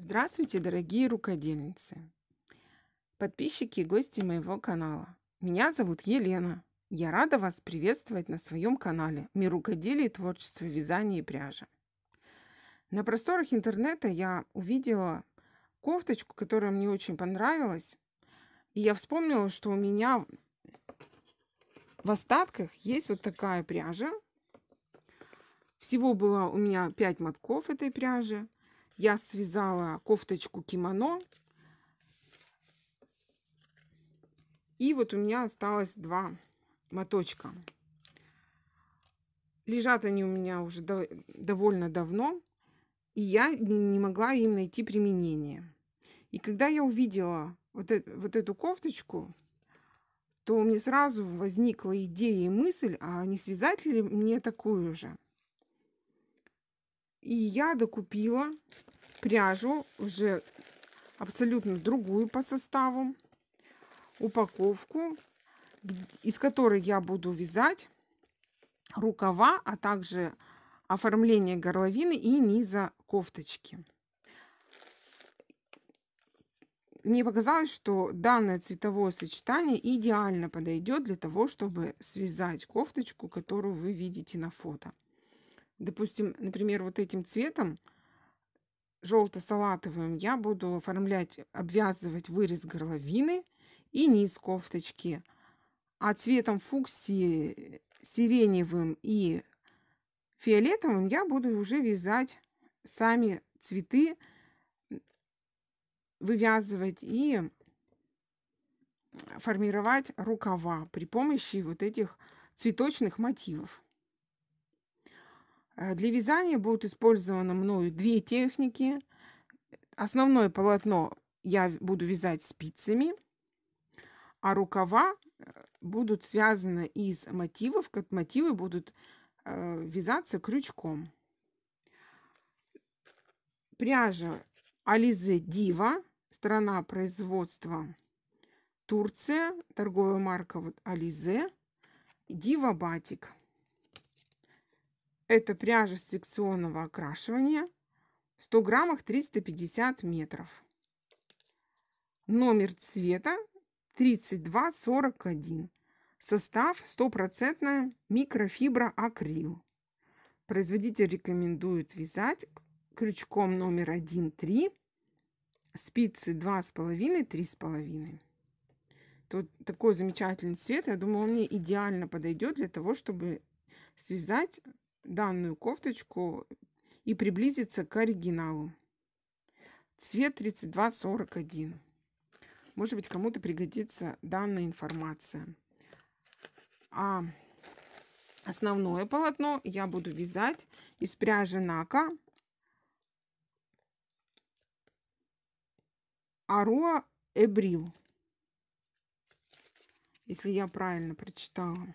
Здравствуйте, дорогие рукодельницы, подписчики и гости моего канала. Меня зовут Елена. Я рада вас приветствовать на своем канале «Мир рукоделия, творчество, вязания и пряжи». На просторах интернета я увидела кофточку, которая мне очень понравилась. И я вспомнила, что у меня в остатках есть вот такая пряжа. Всего было у меня 5 мотков этой пряжи я связала кофточку кимоно. И вот у меня осталось два моточка. Лежат они у меня уже до, довольно давно, и я не могла им найти применение. И когда я увидела вот, э, вот эту кофточку, то у меня сразу возникла идея и мысль, а не связать ли мне такую же? И я докупила пряжу уже абсолютно другую по составу, упаковку, из которой я буду вязать рукава, а также оформление горловины и низа кофточки. Мне показалось, что данное цветовое сочетание идеально подойдет для того, чтобы связать кофточку, которую вы видите на фото допустим, например, вот этим цветом, желто-салатовым, я буду оформлять, обвязывать вырез горловины и низ кофточки. А цветом фуксии, сиреневым и фиолетовым я буду уже вязать сами цветы, вывязывать и формировать рукава при помощи вот этих цветочных мотивов. Э, для вязания будут использованы мною две техники. Основное полотно я буду вязать спицами, а рукава э, будут связаны из мотивов, как мотивы будут э, вязаться крючком. Пряжа Ализе Дива, страна производства Турция, торговая марка вот Ализе, Дива Батик. Это пряжа секционного окрашивания. В 100 граммах 350 метров. Номер цвета 3241. Состав 100% микрофибра акрил. Производитель рекомендует вязать крючком номер 1-3, спицы 2,5-3,5. Тут такой замечательный цвет. Я думаю, он мне идеально подойдет для того, чтобы связать данную кофточку и приблизиться к оригиналу. Цвет 3241. Может быть, кому-то пригодится данная информация. А основное полотно я буду вязать из пряжи Нака Аруа Эбрил, если я правильно прочитала.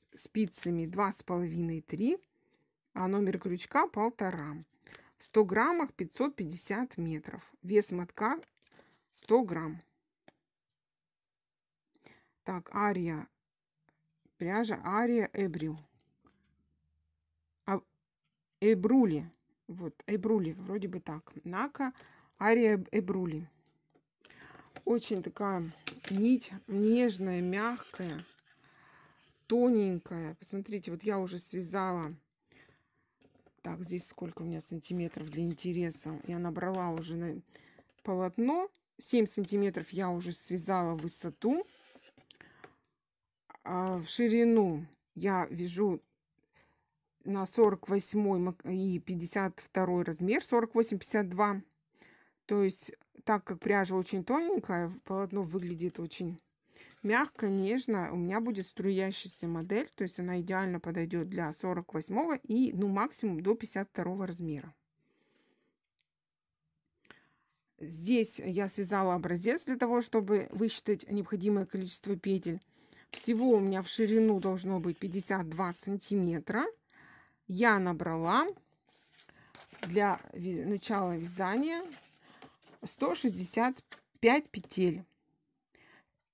спицами 2,5-3, а номер крючка 1,5. В 100 граммах 550 метров. Вес мотка 100 грамм. Так, Ария. Пряжа Ария Эбрил. А, эбрули. Вот, Эбрули, вроде бы так. Нака Ария Эбрули. Очень такая нить нежная, мягкая тоненькая. Посмотрите, вот я уже связала. Так, здесь сколько у меня сантиметров для интереса. Я набрала уже на полотно. 7 сантиметров я уже связала в высоту. А в ширину я вяжу на 48 и 52 размер, 48-52. То есть, так как пряжа очень тоненькая, полотно выглядит очень мягко, нежно у меня будет струящаяся модель, то есть она идеально подойдет для 48 и ну максимум до 52 размера. Здесь я связала образец для того, чтобы высчитать необходимое количество петель. Всего у меня в ширину должно быть 52 сантиметра. Я набрала для начала вязания 165 петель.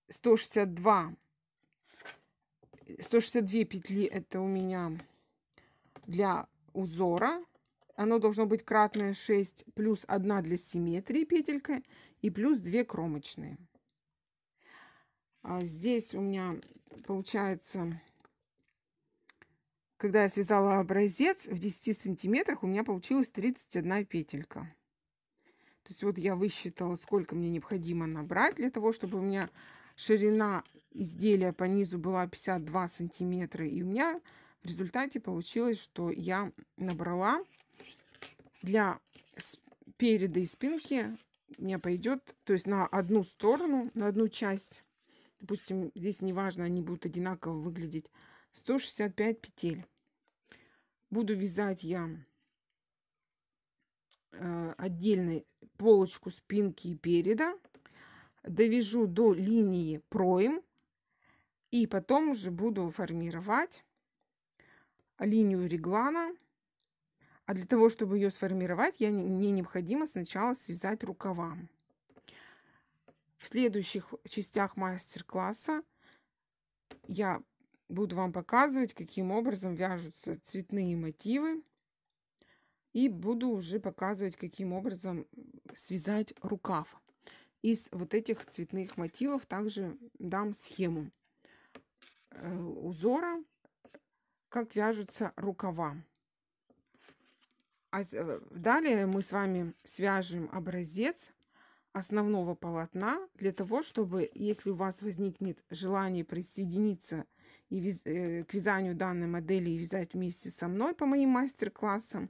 162. 162 петли это у меня для узора. Оно должно быть кратное 6 плюс 1 для симметрии петелька и плюс 2 кромочные. А здесь у меня получается, когда я связала образец, в 10 сантиметрах у меня получилось 31 петелька. То есть вот я высчитала, сколько мне необходимо набрать для того, чтобы у меня ширина изделия по низу была 52 сантиметра. И у меня в результате получилось, что я набрала для переда и спинки мне пойдет, то есть на одну сторону, на одну часть, допустим, здесь неважно, они будут одинаково выглядеть, 165 петель. Буду вязать я э, отдельной полочку спинки и переда довяжу до линии проем и потом уже буду формировать линию реглана. А для того, чтобы ее сформировать, я, мне необходимо сначала связать рукава. В следующих частях мастер-класса я буду вам показывать, каким образом вяжутся цветные мотивы. И буду уже показывать, каким образом связать рукав. Из вот этих цветных мотивов также дам схему э, узора, как вяжутся рукава. А э, далее мы с вами свяжем образец основного полотна для того, чтобы, если у вас возникнет желание присоединиться и вяз... Э, к вязанию данной модели и вязать вместе со мной по моим мастер-классам,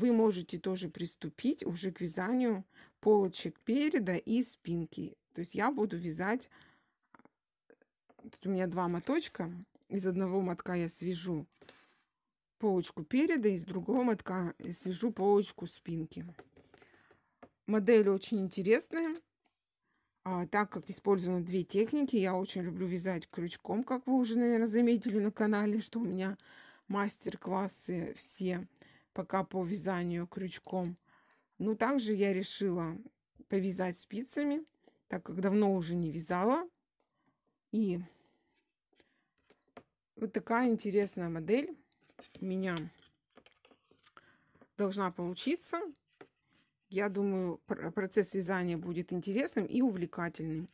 вы можете тоже приступить уже к вязанию полочек переда и спинки. То есть я буду вязать, а, тут у меня два моточка, из одного мотка я свяжу полочку переда, из другого мотка свяжу полочку спинки. Модель очень интересная. А, так как использованы две техники, я очень люблю вязать крючком, как вы уже, наверное, заметили на канале, что у меня мастер-классы все пока по вязанию крючком. Ну, также я решила повязать спицами, так как давно уже не вязала. И вот такая интересная модель у меня должна получиться. Я думаю, процесс вязания будет интересным и увлекательным.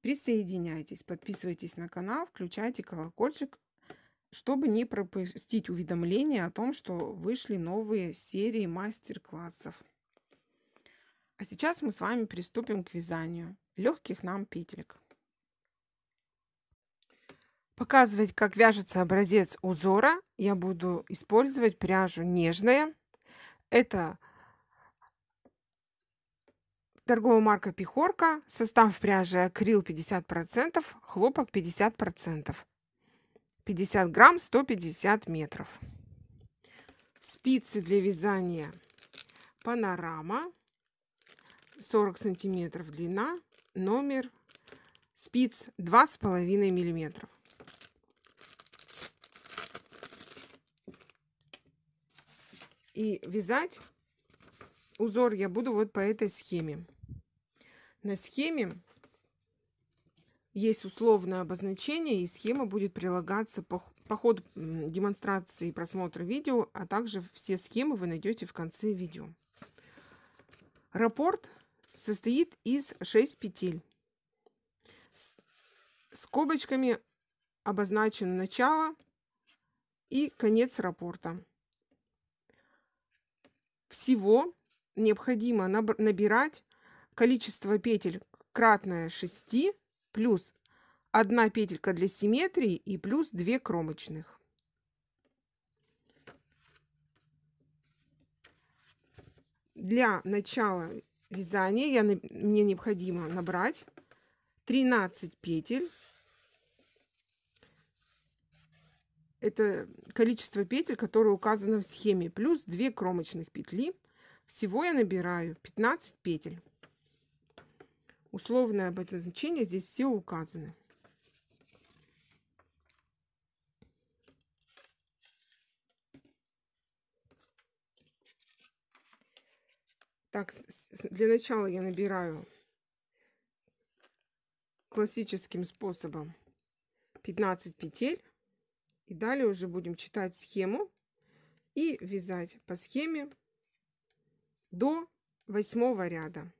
Присоединяйтесь, подписывайтесь на канал, включайте колокольчик, чтобы не пропустить уведомления о том, что вышли новые серии мастер-классов. А сейчас мы с вами приступим к вязанию легких нам петелек. Показывать, как вяжется образец узора, я буду использовать пряжу нежная. Это торговая марка Пихорка, состав пряжи акрил 50%, хлопок 50%. 50 грамм 150 метров. Спицы для вязания панорама 40 сантиметров длина номер спиц 2,5 миллиметров. И вязать узор я буду вот по этой схеме. На схеме есть условное обозначение, и схема будет прилагаться по, по ходу демонстрации и просмотра видео, а также все схемы вы найдете в конце видео. Рапорт состоит из 6 петель. С Скобочками обозначено начало и конец раппорта. Всего необходимо набирать количество петель кратное 6 плюс одна петелька для симметрии и плюс 2 кромочных. Для начала вязания я, мне необходимо набрать 13 петель. Это количество петель, которое указано в схеме, плюс 2 кромочных петли. Всего я набираю 15 петель. Условное обозначение здесь все указаны. Так, для начала я набираю классическим способом 15 петель. И далее уже будем читать схему и вязать по схеме до восьмого ряда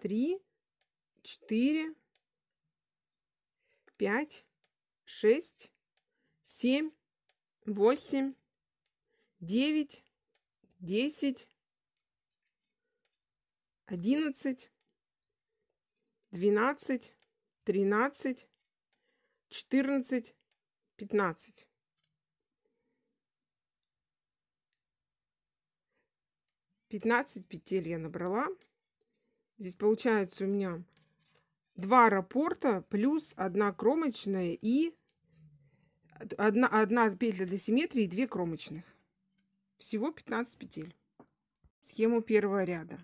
три, четыре, пять, шесть, семь, восемь, девять, десять, одиннадцать, двенадцать, тринадцать, четырнадцать, пятнадцать. Пятнадцать петель я набрала. Здесь получается у меня два рапорта плюс одна кромочная и одна, одна петля для симметрии и две кромочных. Всего 15 петель. Схему первого ряда.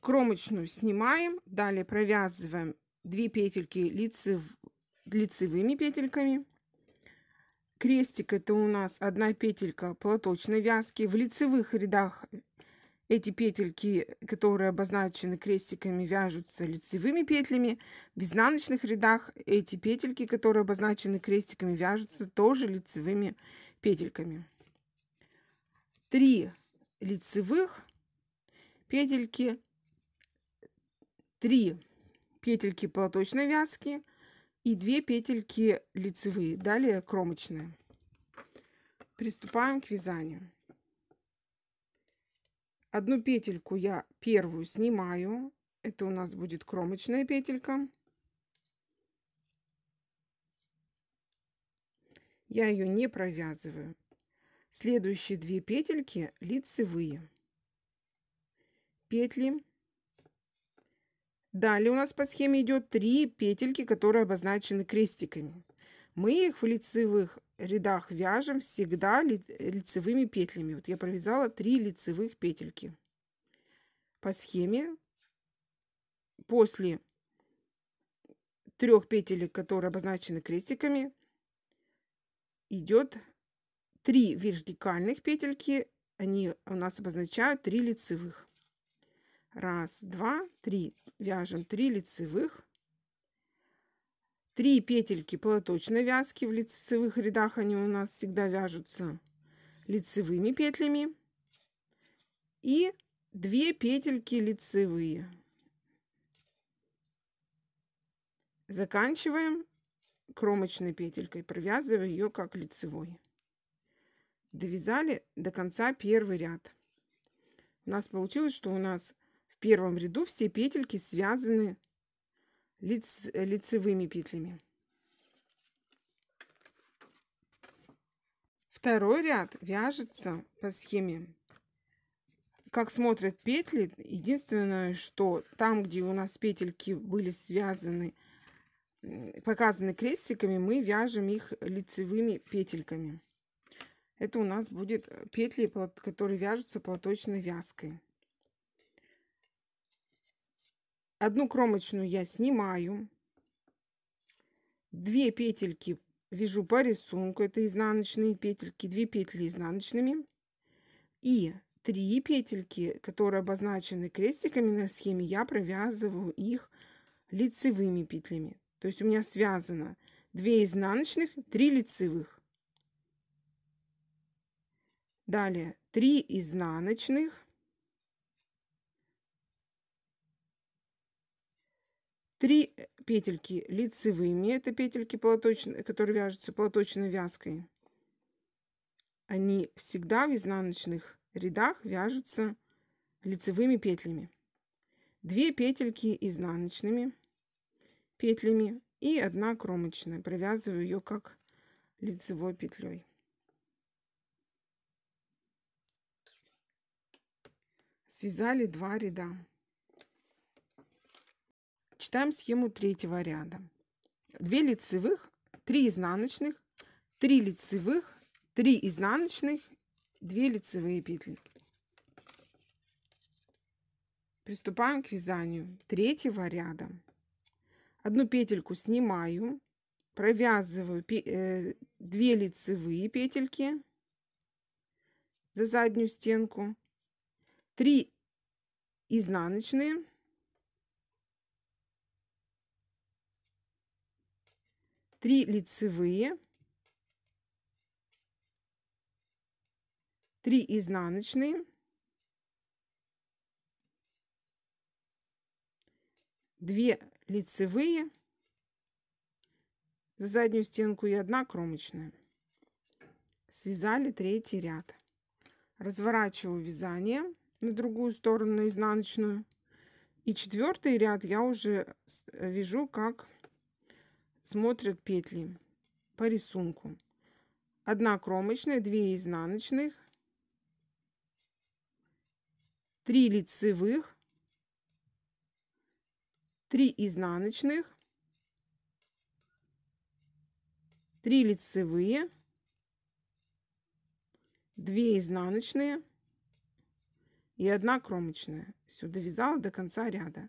Кромочную снимаем, далее провязываем две петельки лицев, лицевыми петельками. Крестик это у нас одна петелька платочной вязки. В лицевых рядах эти петельки, которые обозначены крестиками, вяжутся лицевыми петлями. В изнаночных рядах эти петельки, которые обозначены крестиками, вяжутся тоже лицевыми петельками. Три лицевых петельки, три петельки платочной вязки и две петельки лицевые. Далее кромочная. Приступаем к вязанию. Одну петельку я первую снимаю. Это у нас будет кромочная петелька. Я ее не провязываю. Следующие две петельки лицевые. Петли. Далее у нас по схеме идет три петельки, которые обозначены крестиками. Мы их в лицевых рядах вяжем всегда лицевыми петлями. Вот я провязала 3 лицевых петельки. По схеме после трех петель, которые обозначены крестиками, идет 3 вертикальных петельки. Они у нас обозначают 3 лицевых. Раз, два, три. Вяжем 3 лицевых 3 петельки платочной вязки. В лицевых рядах они у нас всегда вяжутся лицевыми петлями. И 2 петельки лицевые. Заканчиваем кромочной петелькой, провязываю ее как лицевой. Довязали до конца первый ряд. У нас получилось, что у нас в первом ряду все петельки связаны лиц, лицевыми петлями. Второй ряд вяжется по схеме. Как смотрят петли, единственное, что там, где у нас петельки были связаны, показаны крестиками, мы вяжем их лицевыми петельками. Это у нас будет петли, которые вяжутся платочной вязкой. Одну кромочную я снимаю. Две петельки вяжу по рисунку. Это изнаночные петельки. Две петли изнаночными. И три петельки, которые обозначены крестиками на схеме, я провязываю их лицевыми петлями. То есть у меня связано 2 изнаночных, 3 лицевых. Далее 3 изнаночных, Три э, петельки лицевыми, это петельки, полоточные, которые вяжутся платочной вязкой. Они всегда в изнаночных рядах вяжутся лицевыми петлями. Две петельки изнаночными петлями и одна кромочная. Провязываю ее как лицевой петлей. Связали два ряда. Читаем схему третьего ряда. 2 лицевых, 3 изнаночных, 3 лицевых, 3 изнаночных, 2 лицевые петли. Приступаем к вязанию третьего ряда. Одну петельку снимаю, провязываю 2 э, лицевые петельки за заднюю стенку, 3 изнаночные, 3 лицевые, 3 изнаночные, 2 лицевые, за заднюю стенку и 1 кромочная. Связали третий ряд. Разворачиваю вязание на другую сторону, на изнаночную. И четвертый ряд я уже э, вяжу как смотрят петли по рисунку. Одна кромочная, две изнаночных, три лицевых, три изнаночных, три лицевые, две изнаночные и одна кромочная. Все, довязала до конца ряда.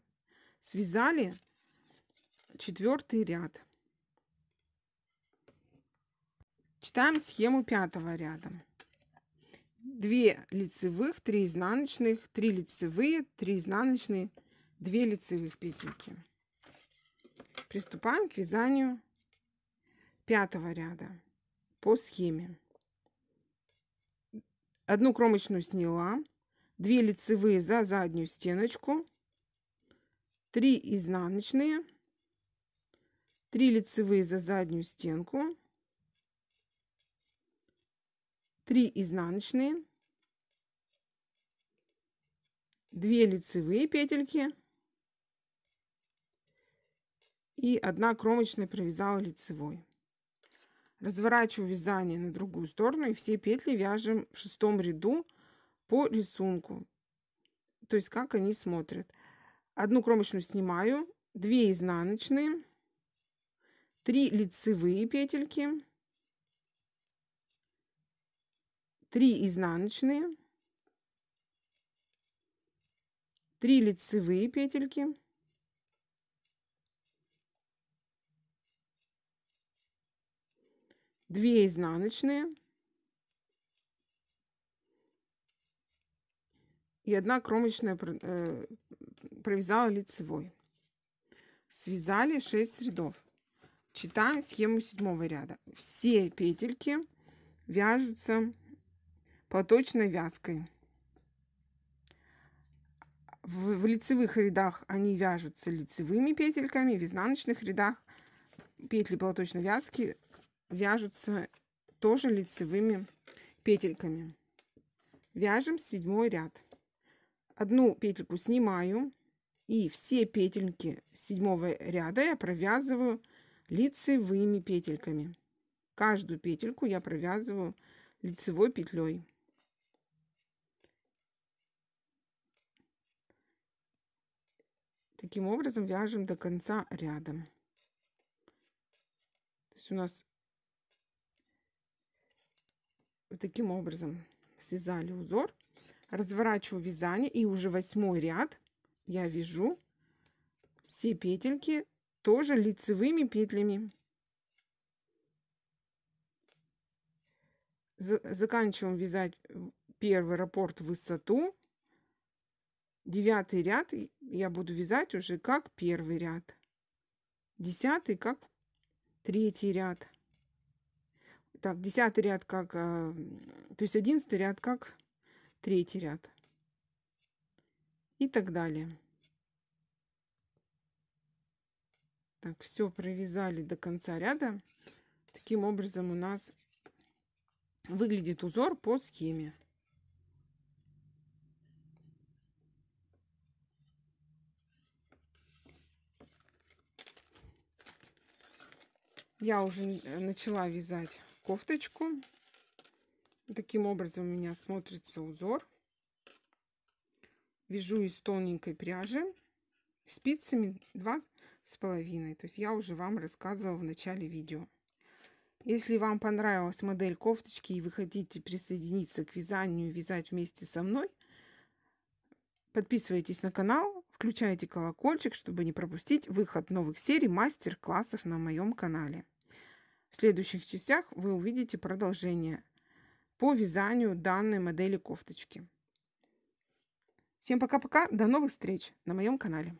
Связали четвертый ряд. Читаем схему пятого ряда. 2 лицевых, 3 изнаночных, 3 лицевые, 3 изнаночные, 2 лицевых петельки. Приступаем к вязанию пятого ряда по схеме. Одну кромочную сняла, 2 лицевые за заднюю стеночку, 3 изнаночные, 3 лицевые за заднюю стенку, 3 изнаночные, 2 лицевые петельки и 1 кромочная провязала лицевой. Разворачиваю вязание на другую сторону и все петли вяжем в шестом ряду по рисунку, то есть как они смотрят. Одну кромочную снимаю, 2 изнаночные, 3 лицевые петельки 3 изнаночные, 3 лицевые петельки, 2 изнаночные и 1 кромочная э, провязала лицевой. Связали 6 рядов. Читаем схему седьмого ряда. Все петельки вяжутся поточной вязкой. В, в лицевых рядах они вяжутся лицевыми петельками, в изнаночных рядах петли платочной вязки вяжутся тоже лицевыми петельками. Вяжем седьмой ряд. Одну петельку снимаю и все петельки седьмого ряда я провязываю лицевыми петельками. Каждую петельку я провязываю лицевой петлей. Таким образом вяжем до конца ряда. То есть у нас вот таким образом связали узор, разворачиваю вязание и уже восьмой ряд я вяжу все петельки тоже лицевыми петлями. Заканчиваем вязать первый раппорт в высоту Девятый ряд я буду вязать уже как первый ряд. Десятый как третий ряд. Так, десятый ряд как... Э, то есть одиннадцатый ряд как третий ряд. И так далее. Так, все провязали до конца ряда. Таким образом у нас выглядит узор по схеме. Я уже э, начала вязать кофточку. Таким образом у меня смотрится узор. Вяжу из тоненькой пряжи спицами два с половиной. То есть я уже вам рассказывала в начале видео. Если вам понравилась модель кофточки и вы хотите присоединиться к вязанию, вязать вместе со мной, подписывайтесь на канал, включайте колокольчик, чтобы не пропустить выход новых серий мастер-классов на моем канале. В следующих частях вы увидите продолжение по вязанию данной модели кофточки. Всем пока-пока, до новых встреч на моем канале.